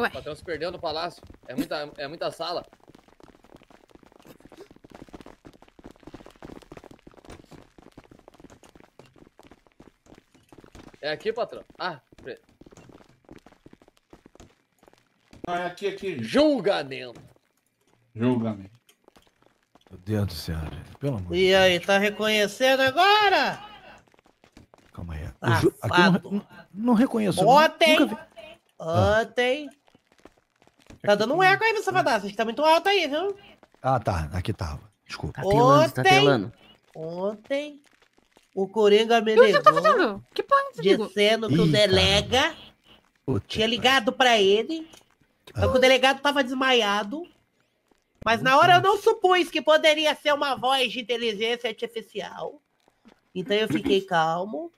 Ué. O patrão se perdeu no palácio. É muita, é muita sala. É aqui, patrão? Ah, peraí. Ah, não, é aqui, aqui. Julgamento. Julgamento. Meu Deus do céu, gente. pelo amor E aí, tá reconhecendo agora? Calma aí. Ju... Aqui eu não, reconheceu. não reconheço. Ontem, nunca vi... ontem, é tá dando um eco aí nessa Sabadão, acho que tá muito alto aí, viu? Ah, tá. Aqui tava. Desculpa. Tá, tá ontem, tá Ontem, o Coringa me ligou. O que você tá fazendo? Que porra é Dizendo que Ih, o delega tinha ligado pra ele. Ah. Só então, que o ah. delegado tava desmaiado. Mas na hora eu não supus que poderia ser uma voz de inteligência artificial. Então eu fiquei calmo.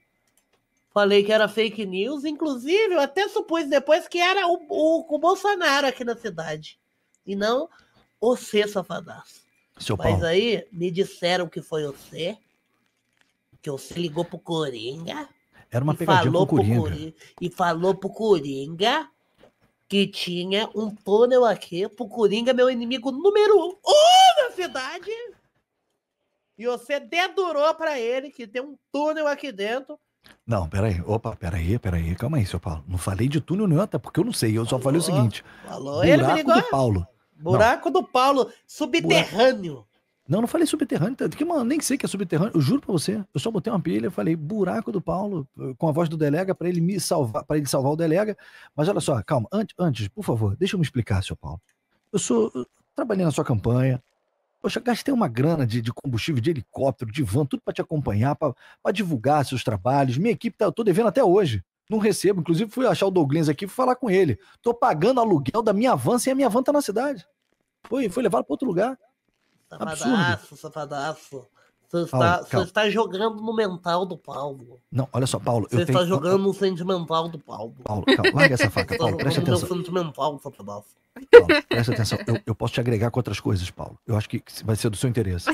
Falei que era fake news, inclusive eu até supus depois que era o, o, o Bolsonaro aqui na cidade, e não o safadaço. Seu Mas Paulo. aí me disseram que foi o que o C ligou pro Coringa. Era uma pegadinha falou com o Coringa. Coringa. E falou pro Coringa que tinha um túnel aqui pro Coringa, meu inimigo número um, na da cidade. E você dedurou para ele que tem um túnel aqui dentro não, peraí. Opa, peraí, peraí. Calma aí, seu Paulo. Não falei de túnel nenhum, até porque eu não sei. Eu só falou, falei o seguinte. Falou. Buraco Ele do Paulo. Buraco não. do Paulo, subterrâneo. Buraco. Não, não falei subterrâneo. Que, mano, nem sei que é subterrâneo. Eu juro pra você. Eu só botei uma pilha, falei buraco do Paulo, com a voz do Delega, para ele me salvar, para ele salvar o Delega. Mas olha só, calma. Antes, antes, por favor, deixa eu me explicar, seu Paulo. Eu sou. Eu trabalhei na sua campanha, Poxa, gastei uma grana de, de combustível, de helicóptero, de van, tudo para te acompanhar, para divulgar seus trabalhos. Minha equipe, tá, eu tô devendo até hoje. Não recebo. Inclusive, fui achar o Douglas aqui e fui falar com ele. Tô pagando aluguel da minha van sem a minha van tá na cidade. Foi, foi levado para outro lugar. Safadaço, Absurdo. safadaço. Você está, você está jogando no mental do Paulo. Não, olha só, Paulo. Você está tenho... jogando no sentimental do Paulo. Paulo, calma, larga essa faca, Paulo, presta atenção. Meu sentimental, Paulo, presta atenção. Eu, eu posso te agregar com outras coisas, Paulo. Eu acho que vai ser do seu interesse.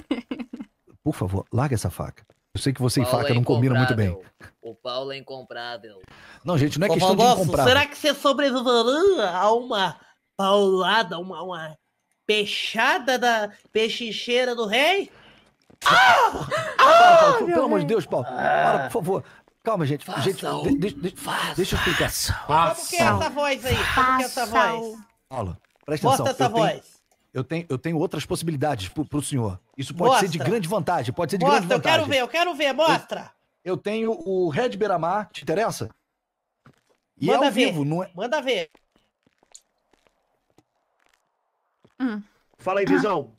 Por favor, larga essa faca. Eu sei que você Paulo e faca é não combinam muito bem. O Paulo é incomprável. Não, gente, não é Ô, questão Paulo, de incomprável. Será que você sobreviverá a uma paulada, uma, uma peixada da peixe do rei? Ah! ah! Paulo, ah, Pelo amor de Deus, Paulo. Para, por favor. Calma, gente. Faça gente de, de, de, deixa eu explicar. Façam, Como que é essa voz aí? Como que é essa voz? Paulo, presta atenção. Mostra essa eu voz. Tenho, eu, tenho, eu tenho outras possibilidades pro, pro senhor. Isso pode mostra. ser de grande vantagem. Pode ser de mostra, grande vantagem. Mostra, eu quero ver, eu quero ver. Mostra. Eu, eu tenho o Red Beramar. Te interessa? E é Manda é ao ver. vivo, não é? Manda ver. Hum. Fala aí, Visão.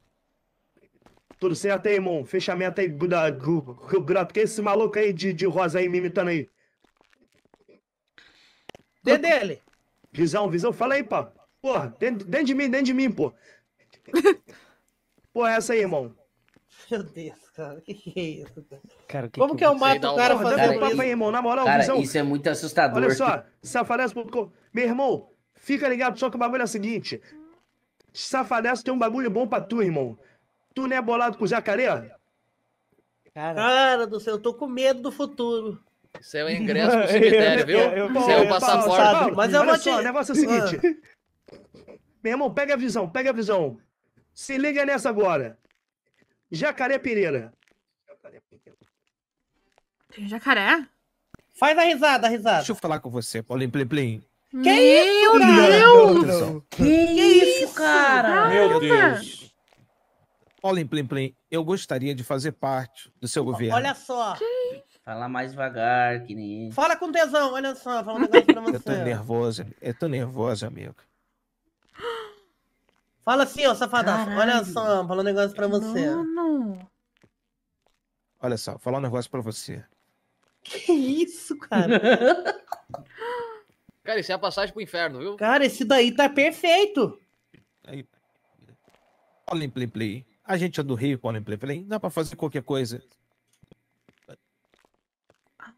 Tudo certo aí, irmão? Fechamento aí, da, buraco. Que esse maluco aí de, de rosa aí me imitando aí? Dedele. Visão, visão. Fala aí, pá. Porra, dentro, dentro de mim, dentro de mim, pô. Porra, é essa aí, irmão. Meu Deus, cara, que, que é isso? Cara, que Como que, que eu mato o cara fazendo cara, papo Aí, irmão, na moral, cara, visão. isso é, é muito assustador. Olha só, safadez.com. Meu irmão, fica ligado só que o bagulho é o seguinte. Safadez tem um bagulho bom pra tu, irmão. Tu não é bolado com o jacaré? Cara, Cara do céu, eu tô com medo do futuro. Isso é o ingresso pro cemitério, viu? Isso é o passaporte. mas eu Olha vou te... só, o negócio é o seguinte. Ah. Meu irmão, pega a visão, pega a visão. Se liga nessa agora. Jacaré Pereira. Tem jacaré? Faz a risada, a risada. Deixa eu falar com você, Paulinho Plim Plim. Que Meu isso, Deus! Que, que isso, cara? Meu Deus! Olhem, Plim Plim, eu gostaria de fazer parte do seu governo. Olha só. Fala mais devagar, que nem. Fala com tesão, olha só, fala um negócio pra você. Eu tô nervosa, eu tô nervosa, amigo. Fala assim, ó, safadaço. Olha só, fala um negócio pra você. Mano. Olha só, falar um negócio pra você. Que isso, cara? cara, isso é a passagem pro inferno, viu? Cara, esse daí tá perfeito. Aí. Olha, Plim Plim. A gente é do Rio, Paulo Play falei, Dá pra fazer qualquer coisa.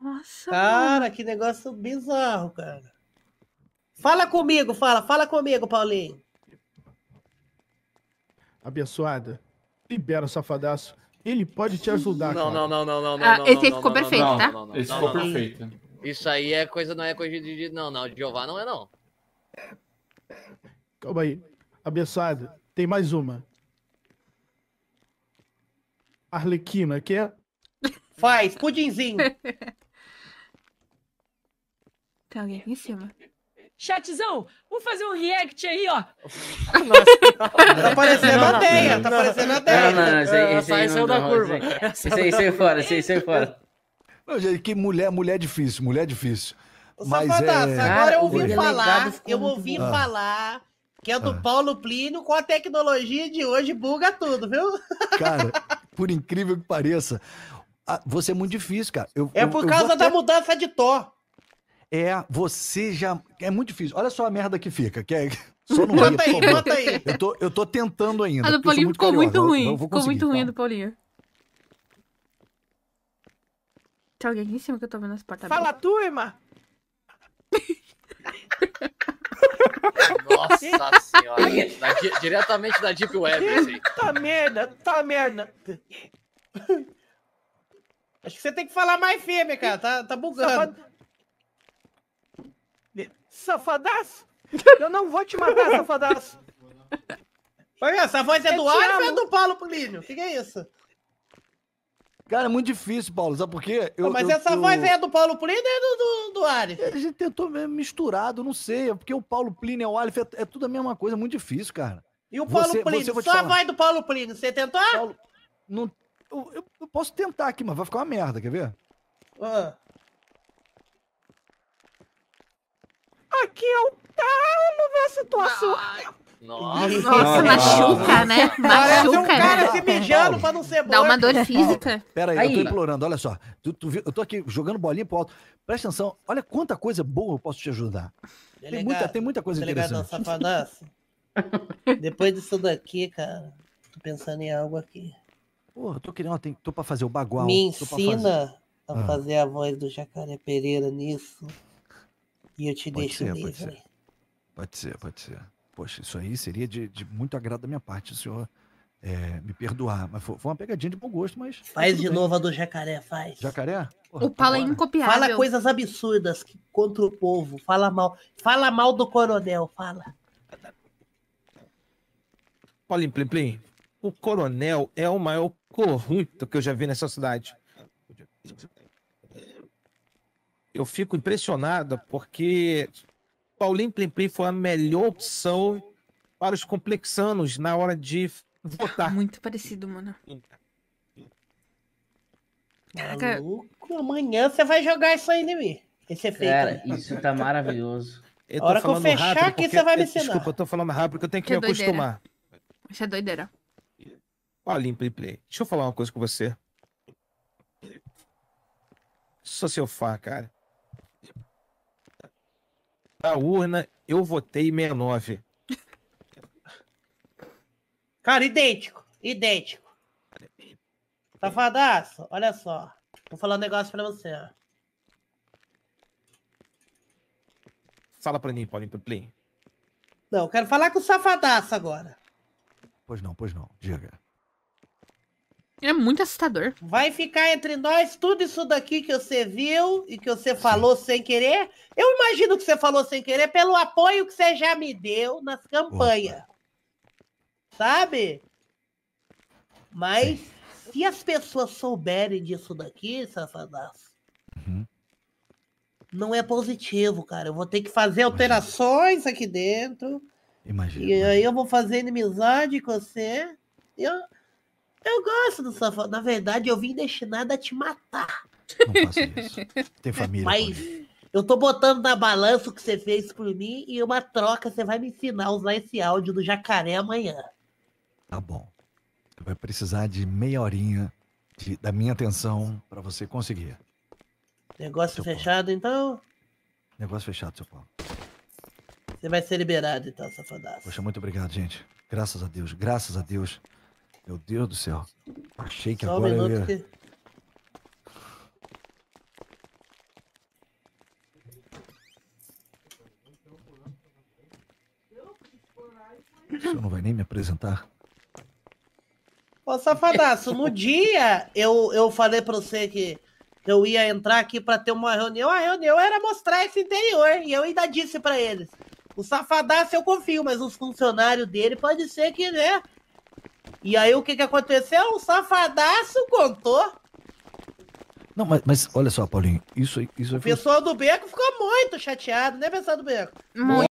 Nossa. Cara, que negócio bizarro, cara. Fala comigo, fala, fala comigo, Paulinho. Abençoada, libera o safadaço. Ele pode te ajudar. Não, cara. não, não, não, não, não. Ah, não, esse aí ficou perfeito, não, tá? Não, não, esse ficou perfeito. Isso aí é coisa, não é coisa de. Não, não, de Jeová não é, não. Calma aí. Abençoada, tem mais uma. Arlequina, que é. Faz, pudinzinho. Tem alguém aqui em cima. Chatzão, vamos fazer um react aí, ó. Nossa, tá parecendo a teia, tá parecendo a teia. Não, não, esse aí, esse aí saiu da curva. Esse aí saiu fora, esse aí saiu fora. Não, gente, que mulher, mulher é difícil, mulher é difícil. Mas Safadaço, é... agora eu ouvi falar, eu ouvi ah. falar que é do ah. Paulo Plínio, com a tecnologia de hoje buga tudo, viu? Cara, por incrível que pareça. Ah, você é muito difícil, cara. Eu, é por eu, causa eu da até... mudança de Thor. É, você já. É muito difícil. Olha só a merda que fica. Que é... Só não bota aí, bota aí. Eu tô, eu tô tentando ainda. A ah, do Paulinho muito ficou muito ruim. Eu, eu ficou muito ruim tá? do Paulinho. Tem alguém aqui em cima que eu tô vendo as portas Fala, abertas. turma! Nossa senhora. Da, diretamente da Deep Web, Tá merda, tá merda. Acho que você tem que falar mais firme, cara. Tá, tá bugando. Safad... Safadaço! Eu não vou te matar, safadaço! Olha, essa voz é, do Álvaro ou é do Paulo Plínio? O que, que é isso? Cara, é muito difícil, Paulo, sabe por quê? Eu, mas eu, essa eu... voz é do Paulo Plínio e é do, do, do é, A gente tentou misturado, não sei, é porque o Paulo Plínio e o Alif é, é, tudo a mesma coisa, é muito difícil, cara. E o Paulo você, Plínio? Você, só falar. a voz do Paulo Plínio, você tentou? Paulo, não, eu, eu, posso tentar aqui, mas vai ficar uma merda, quer ver? Ah. Aqui é o tal nova situação. Ah. Nossa, Nossa machuca, né? Machuca, um né? cara né? se mijando pra não ser bom. Dá uma dor física. Pera aí, aí, eu tô implorando, olha só. Tu, tu, eu tô aqui jogando bolinha pro alto. Presta atenção, olha quanta coisa boa eu posso te ajudar. Delegado, tem, muita, tem muita coisa delegado, interessante. Delegado, depois disso daqui, cara, tô pensando em algo aqui. Porra, tô querendo, tem, tô pra fazer o bagual. Me ensina fazer... a ah. fazer a voz do Jacaré Pereira nisso. E eu te pode deixo ser, livre. Pode ser, pode ser. Pode ser poxa, isso aí seria de, de muito agrado da minha parte, o senhor é, me perdoar. Mas foi, foi, uma pegadinha de bom gosto, mas. Tá faz de bem. novo a do jacaré, faz. Jacaré? Porra, o tá Paulo é incopiável. Fala coisas absurdas contra o povo. Fala mal. Fala mal do coronel, fala. Paulinho Plim Plim, o coronel é o maior corrupto que eu já vi nessa cidade. Eu fico impressionada porque Paulinho Plim Plim foi a melhor opção para os complexanos na hora de votar. Muito parecido, mano. Caraca. Maluco, amanhã você vai jogar isso aí em né, mim. Esse efeito. Cara, isso tá maravilhoso. Eu hora que eu fechar aqui, você vai me ensinar. Desculpa, eu tô falando rápido porque eu tenho que, que me é doideira. acostumar. Isso é doideira. Paulinho Plim Plim, deixa eu falar uma coisa com você. Sou seu fã, cara da urna, eu votei 69. Cara, idêntico, idêntico. Safadaço, olha só. Vou falar um negócio pra você, ó. Fala pra mim, Paulinho Plim. Não, eu quero falar com o safadaço agora. Pois não, pois não. Diga. É muito assustador. Vai ficar entre nós tudo isso daqui que você viu e que você falou sem querer. Eu imagino que você falou sem querer pelo apoio que você já me deu nas campanhas. Sabe? Mas se as pessoas souberem disso daqui, Satanás, uhum. não é positivo, cara. Eu vou ter que fazer alterações aqui dentro. Imagina. E aí eu vou fazer inimizade com você. Eu, eu gosto do safado. Na verdade, eu vim destinado a te matar. Não faça isso. Tem família. Mas eu tô botando na balança o que você fez por mim e uma troca. Você vai me ensinar a usar esse áudio do jacaré amanhã. Tá bom. Vai precisar de meia horinha de, da minha atenção para você conseguir. Negócio seu fechado, Paulo. então? Negócio fechado, seu Paulo. Você vai ser liberado, então, safadaço. Poxa, muito obrigado, gente. Graças a Deus, graças a Deus. Meu Deus do céu. Achei que Só agora um eu ia... Que... O senhor não vai nem me apresentar. Ô, safadaço, no dia eu, eu falei pra você que eu ia entrar aqui para ter uma reunião. A reunião era mostrar esse interior. E eu ainda disse para eles: o safadaço eu confio, mas os funcionários dele pode ser que, né? E aí o que, que aconteceu? Um safadaço contou. Não, mas, mas olha só, Paulinho, isso, isso O pessoal do Beco ficou muito chateado, né, pessoal do Beco? Muito.